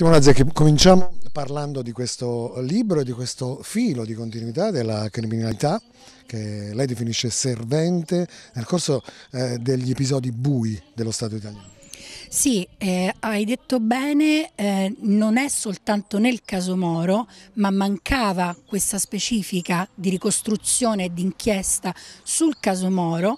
Simona Simonazzi, cominciamo parlando di questo libro e di questo filo di continuità della criminalità che lei definisce servente nel corso eh, degli episodi bui dello Stato italiano. Sì, eh, hai detto bene, eh, non è soltanto nel caso Moro, ma mancava questa specifica di ricostruzione e di inchiesta sul caso Moro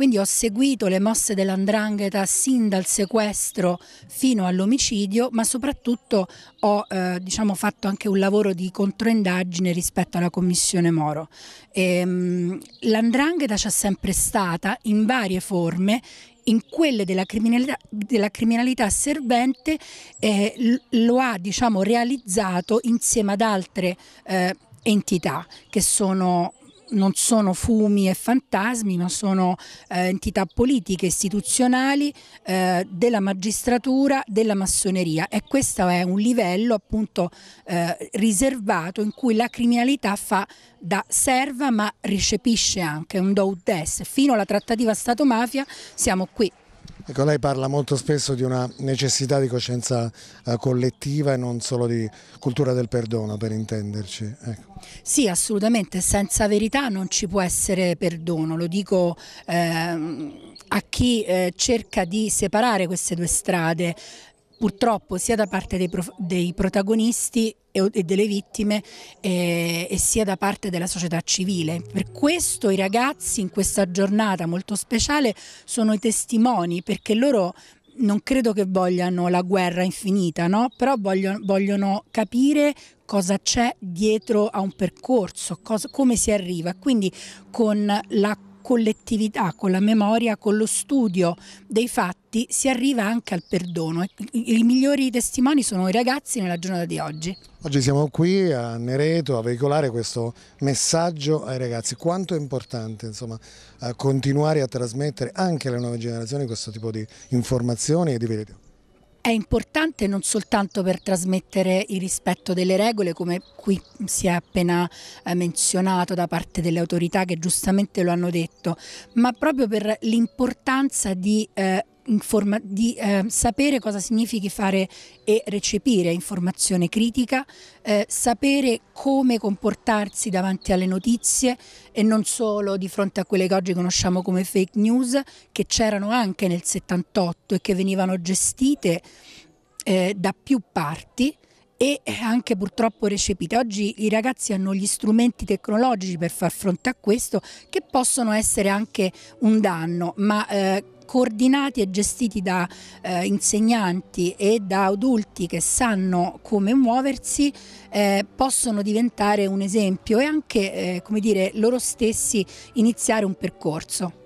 quindi ho seguito le mosse dell'andrangheta sin dal sequestro fino all'omicidio, ma soprattutto ho eh, diciamo, fatto anche un lavoro di controindagine rispetto alla commissione Moro. Ehm, l'andrangheta c'è sempre stata in varie forme in quelle della criminalità, della criminalità servente eh, lo ha diciamo, realizzato insieme ad altre eh, entità che sono non sono fumi e fantasmi, ma sono eh, entità politiche, istituzionali, eh, della magistratura, della massoneria e questo è un livello appunto eh, riservato in cui la criminalità fa da serva ma recepisce anche un do des. fino alla trattativa Stato-mafia siamo qui. Ecco, lei parla molto spesso di una necessità di coscienza eh, collettiva e non solo di cultura del perdono, per intenderci. Ecco. Sì, assolutamente, senza verità non ci può essere perdono, lo dico eh, a chi eh, cerca di separare queste due strade purtroppo sia da parte dei, dei protagonisti e delle vittime eh, e sia da parte della società civile. Per questo i ragazzi in questa giornata molto speciale sono i testimoni perché loro non credo che vogliano la guerra infinita, no? però vogliono, vogliono capire cosa c'è dietro a un percorso, cosa, come si arriva. Quindi con la collettività, con la memoria, con lo studio dei fatti si arriva anche al perdono. I migliori testimoni sono i ragazzi nella giornata di oggi. Oggi siamo qui a Nereto a veicolare questo messaggio ai ragazzi. Quanto è importante insomma, eh, continuare a trasmettere anche alle nuove generazioni questo tipo di informazioni e di verità? È importante non soltanto per trasmettere il rispetto delle regole, come qui si è appena eh, menzionato da parte delle autorità che giustamente lo hanno detto, ma proprio per l'importanza di eh, Informa- di eh, sapere cosa significhi fare e recepire informazione critica, eh, sapere come comportarsi davanti alle notizie e non solo di fronte a quelle che oggi conosciamo come fake news, che c'erano anche nel 78 e che venivano gestite eh, da più parti e anche purtroppo recepite. Oggi i ragazzi hanno gli strumenti tecnologici per far fronte a questo che possono essere anche un danno, ma eh, coordinati e gestiti da eh, insegnanti e da adulti che sanno come muoversi eh, possono diventare un esempio e anche eh, come dire, loro stessi iniziare un percorso.